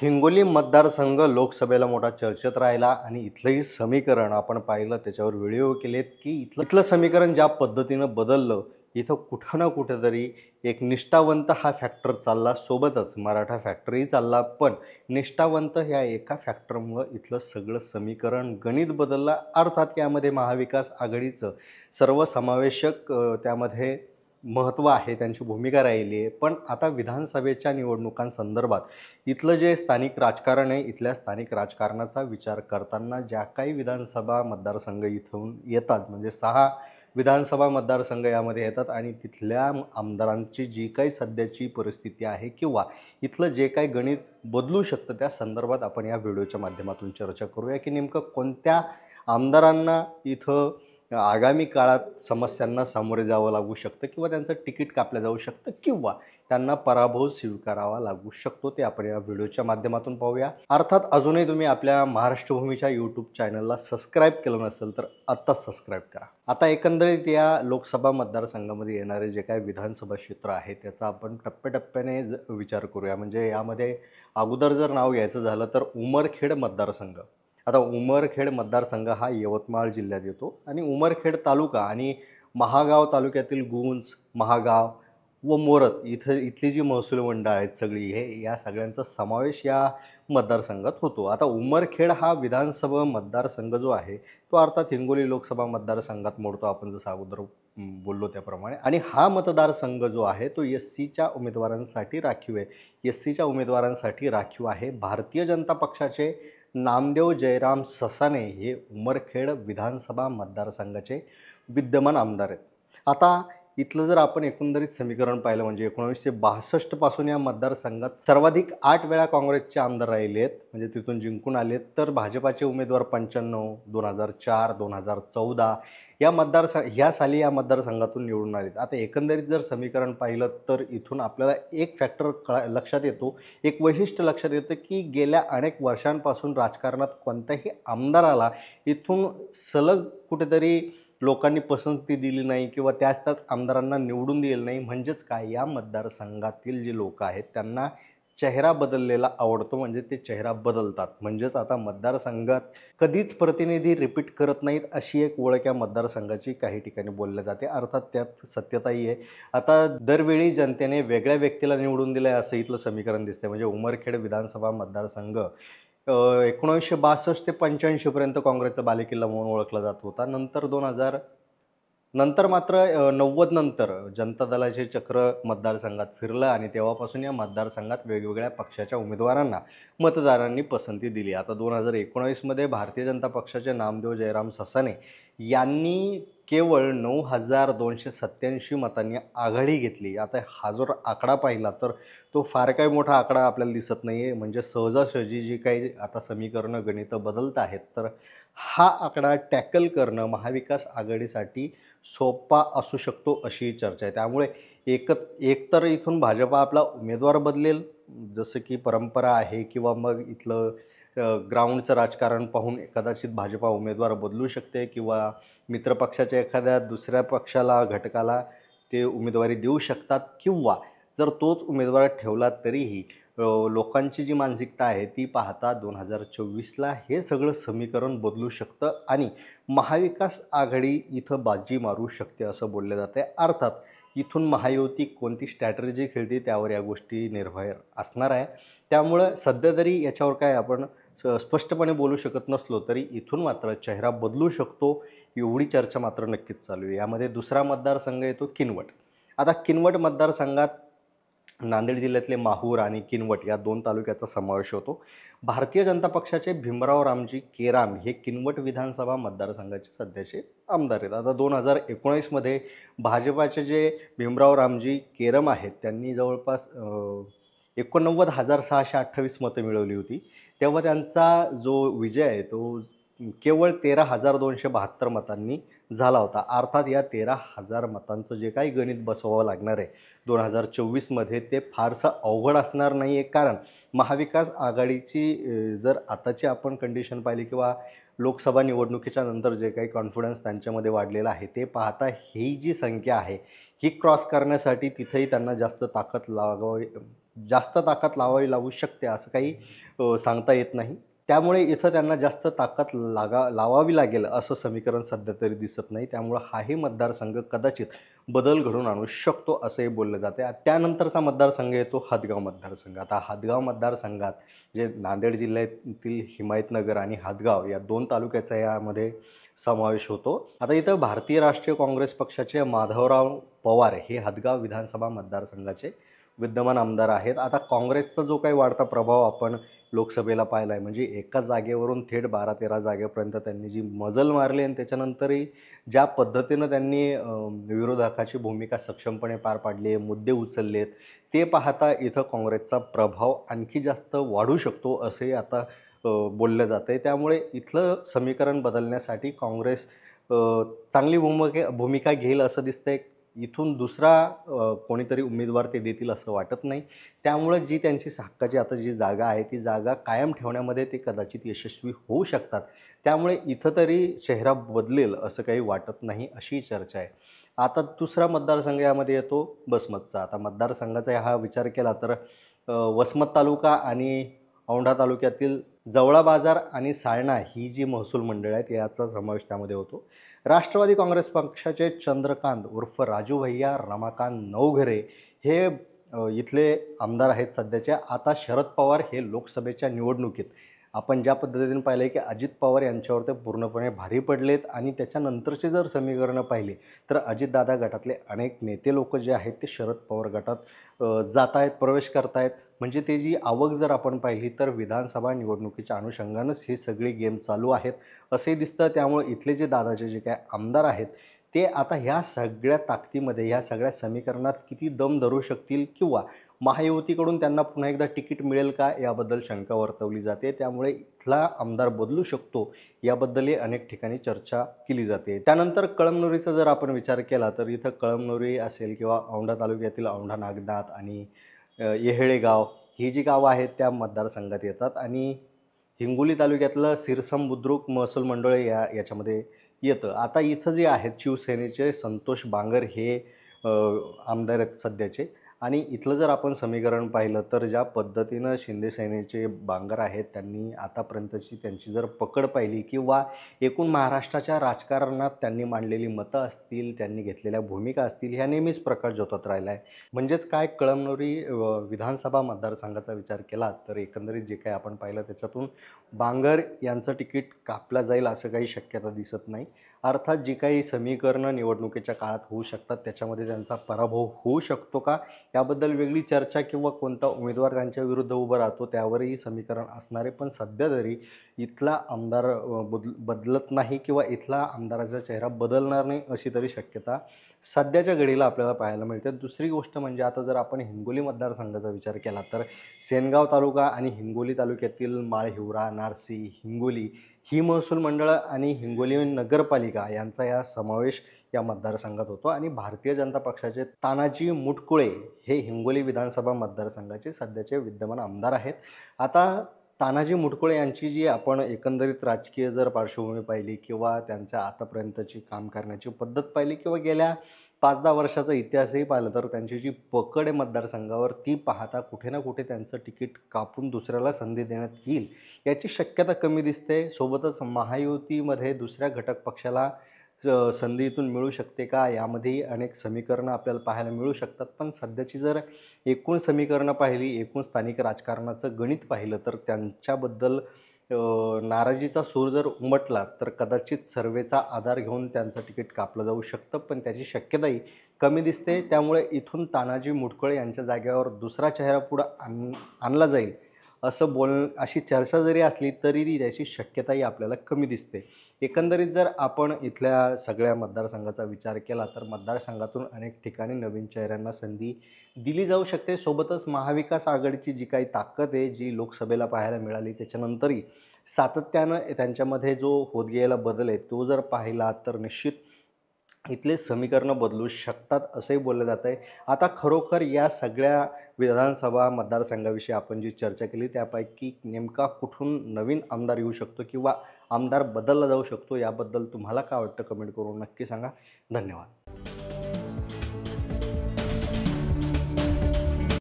हिंगोली मतदारसंघ लोकसभेला मोठा चर्चेत राहिला आणि इथलंही समीकरण आपण पाहिलं त्याच्यावर व्हिडिओ केलेत की इथलं इथलं समीकरण ज्या पद्धतीनं बदललं इथं कुठं ना कुठेतरी एक निष्ठावंत हा फॅक्टर चालला सोबतच मराठा फॅक्टरही चालला पण निष्ठावंत ह्या एका फॅक्टरमुळं इथलं सगळं समीकरण गणित बदललं अर्थात यामध्ये महाविकास आघाडीचं सर्वसमावेशक त्यामध्ये महत्त्व आहे त्यांची भूमिका राहिली आहे पण आता विधानसभेच्या निवडणुकांसंदर्भात इथलं जे स्थानिक राजकारण आहे इथल्या स्थानिक राजकारणाचा विचार करताना ज्या काही विधानसभा मतदारसंघ इथून येतात म्हणजे सहा विधानसभा मतदारसंघ यामध्ये येतात आणि तिथल्या आमदारांची जी काही सध्याची परिस्थिती आहे किंवा इथलं जे काही गणित बदलू शकतं त्या संदर्भात आपण या व्हिडिओच्या माध्यमातून चर्चा करूया की नेमकं कोणत्या आमदारांना इथं आगामी काळात समस्यांना सामोरे जावं लागू शकतं किंवा त्यांचं तिकीट कापलं जाऊ शकतं किंवा त्यांना पराभव स्वीकारावा लागू शकतो ते आपण या व्हिडिओच्या माध्यमातून पाहूया अर्थात अजूनही तुम्ही आपल्या महाराष्ट्रभूमीच्या यूट्यूब चॅनलला सबस्क्राईब केलं नसेल तर आत्ता सबस्क्राईब करा आता एकंदरीत या लोकसभा मतदारसंघामध्ये येणारे जे काय विधानसभा क्षेत्र आहे त्याचा आपण टप्प्याटप्प्याने विचार करूया म्हणजे यामध्ये अगोदर जर नाव घ्यायचं झालं तर उमरखेड मतदारसंघ आता उमरखेड मतदारसंघ हा यवतमाळ जिल्ह्यात येतो आणि उमरखेड तालुका आणि महागाव तालुक्यातील गुंज महागाव व मोरत इथं इथली जी महसूल मंडळ आहेत सगळी हे या सगळ्यांचा समावेश या मतदारसंघात होतो आता उमरखेड हा विधानसभा मतदारसंघ जो आहे तो अर्थात हिंगोली लोकसभा मतदारसंघात मोडतो आपण जसं अगोदर बोललो त्याप्रमाणे आणि हा मतदारसंघ जो आहे तो एस सीच्या उमेदवारांसाठी राखीव आहे एस सीच्या उमेदवारांसाठी राखीव आहे भारतीय जनता पक्षाचे नामदेव जयराम ससाने हे उमरखेड विधानसभा मतदारसंघाचे विद्यमान आमदार आहेत आता इथलं जर आपण एकंदरीत समीकरण पाहिलं म्हणजे एकोणीसशे बासष्ट पासून या मतदारसंघात सर्वाधिक आठ वेळा काँग्रेसचे आमदार राहिलेत म्हणजे तिथून जिंकून आलेत तर भाजपाचे उमेदवार पंच्याण्णव दोन हजार चार दोन हजार चौदा या मतदारसंघ ह्या साली या मतदारसंघातून निवडून आलेत आता एकंदरीत जर समीकरण पाहिलं तर इथून आपल्याला एक फॅक्टर कळा लक्षात येतो एक वैशिष्ट्य लक्षात येतं की गेल्या अनेक वर्षांपासून राजकारणात कोणत्याही आमदाराला इथून सलग कुठेतरी लोकांनी पसंती दिली नाही किंवा त्याच त्याच आमदारांना निवडून दिलं नाही म्हणजेच काय या मतदारसंघातील जे लोक आहेत त्यांना चेहरा बदललेला आवडतो म्हणजे ते चेहरा बदलतात म्हणजेच आता मतदारसंघात कधीच प्रतिनिधी रिपीट करत नाहीत अशी एक ओळख या मतदारसंघाची काही ठिकाणी बोलली जाते अर्थात त्यात सत्यताही आहे आता दरवेळी जनतेने वेगळ्या व्यक्तीला निवडून दिलं आहे असं इथलं समीकरण दिसतं म्हणजे उमरखेड विधानसभा मतदारसंघ एकोणीसशे बासष्ट ते पंच्याऐंशीपर्यंत काँग्रेसचा बालेकिल्ला म्हणून ओळखला जात होता नंतर दोन हजार नंतर मात्र नव्वद नंतर जनता दलाचे चक्र मतदारसंघात फिरलं आणि तेव्हापासून या मतदारसंघात वेगवेगळ्या पक्षाच्या उमेदवारांना मतदारांनी पसंती दिली आता दोन हजार एकोणावीसमध्ये भारतीय जनता पक्षाचे नामदेव जयराम ससाने यांनी केवळ नऊ हजार दोनशे सत्त्याऐंशी मतांनी आघाडी घेतली आता हा जर आकडा पाहिला तर तो फार काही मोठा आकडा आपल्याला दिसत नाही आहे म्हणजे सहजासहजी जी काही आता समीकरणं गणितं बदलत आहेत तर हा आकडा टॅकल करणं महाविकास आघाडीसाठी सोपा असू शकतो अशी चर्चा आहे त्यामुळे एकत एकतर इथून भाजपा आपला उमेदवार बदलेल जसं की परंपरा आहे किंवा मग इथलं ग्राउंडचं राजकारण पाहून कदाचित भाजपा उमेदवार बदलू शकते किंवा मित्रपक्षाच्या एखाद्या दुसऱ्या पक्षाला घटकाला ते उमेदवारी देऊ शकतात किंवा जर तोच उमेदवार ठेवला तरीही लोकांची जी मानसिकता आहे ती पाहता दोन हजार चोवीसला हे सगळं समीकरण बदलू शकतं आणि महाविकास आघाडी इथं बाजी मारू शकते असं बोललं जातं आहे अर्थात इथून महायुती कोणती स्ट्रॅटर्जी खेळते त्यावर या गोष्टी निर्भर असणार आहे त्यामुळं सध्या तरी याच्यावर काय आपण स्पष्टपणे बोलू शकत नसलो तरी इथून मात्र चेहरा बदलू शकतो एवढी चर्चा मात्र नक्कीच चालू आहे यामध्ये दुसरा मतदारसंघ येतो किनवट आता किनवट मतदारसंघात नांदेड जिल्ह्यातले माहूर आणि किनवट या दोन तालुक्याचा समावेश होतो भारतीय जनता पक्षाचे भीमराव रामजी केराम हे किनवट विधानसभा मतदारसंघाचे सध्याचे आमदार आहेत आता दोन हजार एकोणीसमध्ये भाजपाचे जे भीमराव रामजी केरम आहेत त्यांनी जवळपास एकोणनव्वद हजार सहाशे अठ्ठावीस मतं मिळवली होती तेव्हा त्यांचा जो विजय आहे तो केवळ तेरा हजार दोनशे बहात्तर मतांनी झाला होता अर्थात या तेरा हजार मतांचं जे काही गणित बसवावं लागणार आहे दोन हजार चोवीसमध्ये ते फारसं अवघड असणार नाही आहे कारण महाविकास आघाडीची जर आताची आपण कंडिशन पाहिली किंवा लोकसभा निवडणुकीच्या नंतर जे काही कॉन्फिडन्स त्यांच्यामध्ये वाढलेला आहे ते पाहता ही जी संख्या आहे ही क्रॉस करण्यासाठी तिथेही त्यांना जास्त ताकद लागावी जास्त ताकद लावावी लागू शकते असं काही सांगता येत नाही त्यामुळे इथं त्यांना जास्त ताकद लागा लावावी लागेल असं समीकरण सध्या तरी दिसत नाही त्यामुळं हाही मतदारसंघ कदाचित बदल घडून आणू शकतो असंही बोललं जाते त्यानंतरचा मतदारसंघ येतो हदगाव मतदारसंघ आता हदगाव मतदारसंघात जे नांदेड जिल्ह्यातील हिमायतनगर आणि हदगाव या दोन तालुक्याचा यामध्ये समावेश होतो आता इथं भारतीय राष्ट्रीय काँग्रेस पक्षाचे माधवराव पवार हे हदगाव विधानसभा मतदारसंघाचे विद्यमान आमदार आहेत आता काँग्रेसचा जो काही वाढता प्रभाव आपण लोकसभेला पाहिला आहे म्हणजे एका जागेवरून थेट बारा तेरा जागेपर्यंत त्यांनी जी मजल मारली आणि त्याच्यानंतरही ज्या पद्धतीनं त्यांनी विरोधकाची भूमिका सक्षमपणे पार पाडली आहे मुद्दे उचललेत ते पाहता इथं काँग्रेसचा प्रभाव आणखी जास्त वाढू शकतो असे आता बोललं जातं आहे त्यामुळे इथलं समीकरण बदलण्यासाठी काँग्रेस चांगली भूमिका भूमिका घेईल असं दिसतंय इथून दुसरा कोणीतरी उमेदवार ते देतील असं वाटत नाही त्यामुळं जी त्यांची हक्काची आता जी जागा आहे ती जागा कायम ठेवण्यामध्ये ते कदाचित यशस्वी होऊ शकतात त्यामुळे इथं तरी चेहरा बदलेल असं काही वाटत नाही अशी चर्चा आहे आता दुसरा मतदारसंघ यामध्ये येतो बसमतचा आता मतदारसंघाचा हा विचार केला तर वसमत तालुका आणि औंढा तालुक्यातील जवळा बाजार आणि साळणा ही जी महसूल मंडळ आहेत याचा समावेश त्यामध्ये होतो राष्ट्रवादी काँग्रेस पक्षाचे चंद्रकांत उर्फ राजू भैया रमाकांत नवघरे हे इथले आमदार आहेत सध्याचे आता शरद पवार हे लोकसभेच्या निवडणुकीत आपण ज्या पद्धतीने पाहिलं की अजित पवार यांच्यावर ते पूर्णपणे भारी पडलेत आणि त्याच्यानंतरचे जर समीकरणं पाहिले तर अजितदादा गटातले अनेक नेते लोक जे आहेत ते शरद पवार गटात जात आहेत प्रवेश करत आहेत म्हणजे ते जी आवक जर आपण पाहिली तर विधानसभा निवडणुकीच्या अनुषंगानंच ही सगळी गेम चालू आहेत असे दिसतं त्यामुळे इथले जे दादाचे जे काय आमदार आहेत ते आता ह्या सगळ्या ताकदीमध्ये ह्या सगळ्या समीकरणात किती दम धरू शकतील किंवा महायुतीकडून त्यांना पुन्हा एकदा तिकीट मिळेल का याबद्दल शंका वर्तवली जाते त्यामुळे इथला आमदार बदलू शकतो याबद्दलही अनेक ठिकाणी चर्चा केली जाते त्यानंतर कळमनुरीचा जर आपण विचार केला तर इथं कळमनुरी असेल किंवा औंढा तालुक्यातील औंढा नागनाथ आणि येहळे गाव ही जी गावं आहेत त्या मतदारसंघात येतात आणि हिंगोली तालुक्यातलं सिरसम बुद्रुक महसूल मंडळ या याच्यामध्ये येतं आता इथं जे आहेत शिवसेनेचे संतोष बांगर हे आमदार आहेत सध्याचे आणि इथलं जर आपण समीकरण पाहिलं तर ज्या पद्धतीनं शिंदेसेनेचे बांगर आहेत त्यांनी आतापर्यंतची त्यांची जर पकड पाहिली किंवा एकूण महाराष्ट्राच्या राजकारणात त्यांनी मांडलेली मतं असतील त्यांनी घेतलेल्या भूमिका असतील ह्या नेहमीच प्रकार जोतत राहिला आहे म्हणजेच काय कळमनुरी विधानसभा मतदारसंघाचा विचार केला तर एकंदरीत जे काय आपण पाहिलं त्याच्यातून बांगर यांचं तिकीट कापलं जाईल असं काही शक्यता दिसत नाही अर्थात जी काही समीकरणं निवडणुकीच्या काळात होऊ शकतात त्याच्यामध्ये त्यांचा पराभव होऊ शकतो का याबद्दल वेगळी चर्चा किंवा कोणता उमेदवार त्यांच्या विरुद्ध उभा राहतो त्यावरही समीकरण असणारे पण सध्या तरी इथला आमदार बदल बदलत नाही किंवा इथला आमदाराचा चेहरा बदलणार नाही अशी तरी शक्यता सध्याच्या घडीला आपल्याला पाहायला मिळते दुसरी गोष्ट म्हणजे आता जर आपण हिंगोली मतदारसंघाचा विचार केला तर सेनगाव तालुका आणि हिंगोली तालुक्यातील माळहिवरा नारसी हिंगोली ही महसूल मंडळं आणि हिंगोली नगरपालिका यांचा या समावेश या मतदारसंघात होतो आणि भारतीय जनता पक्षाचे तानाजी मुटकुळे हे हिंगोली विधानसभा मतदारसंघाचे सध्याचे विद्यमान आमदार आहेत आता तानाजी मुटकुळे यांची जी आपण एकंदरीत राजकीय जर पार्श्वभूमी पाहिली किंवा त्यांच्या आतापर्यंतची काम करण्याची पद्धत पाहिली किंवा गेल्या पाच दहा वर्षाचा इतिहासही पाहिलं तर त्यांची जी पकड आहे मतदारसंघावर ती पाहता कुठे ना कुठे त्यांचं तिकीट कापून दुसऱ्याला संधी देण्यात येईल याची शक्यता कमी दिसते सोबतच महायुतीमध्ये दुसऱ्या घटक पक्षाला संधी इथून मिळू शकते का यामध्येही अनेक समीकरणं आपल्याला पाहायला मिळू शकतात पण सध्याची जर एकूण समीकरणं पाहिली एकूण स्थानिक राजकारणाचं गणित पाहिलं तर त्यांच्याबद्दल नाराजीचा सूर जर उमटला तर कदाचित सर्वेचा आधार घेऊन त्यांचं तिकीट कापलं जाऊ शकतं पण त्याची शक्यताही कमी दिसते त्यामुळे इथून तानाजी मुटकळे यांच्या जागेवर दुसरा चेहरा पुढं आण आणला जाईल असं बोल अशी चर्चा जरी असली तरी ती त्याची शक्यताही आपल्याला कमी दिसते एकंदरीत जर आपण इथल्या सगळ्या मतदारसंघाचा विचार केला तर मतदारसंघातून अनेक ठिकाणी नवीन चेहऱ्यांना संधी दिली जाऊ शकते सोबतच महाविकास आघाडीची जी काही ताकद आहे जी लोकसभेला पाहायला मिळाली त्याच्यानंतरही सातत्यानं त्यांच्यामध्ये जो होत गेलेला बदल आहे तो जर पाहिला तर निश्चित इथले समीकरणं बदलू शकतात असंही बोललं जात आहे आता खरोखर या सगळ्या विधानसभा मतदारसंघाविषयी आपण जी चर्चा केली त्यापैकी नेमका कुठून नवीन आमदार येऊ शकतो किंवा आमदार बदलला जाऊ शकतो याबद्दल तुम्हाला काय वाटतं कमेंट करून नक्की सांगा धन्यवाद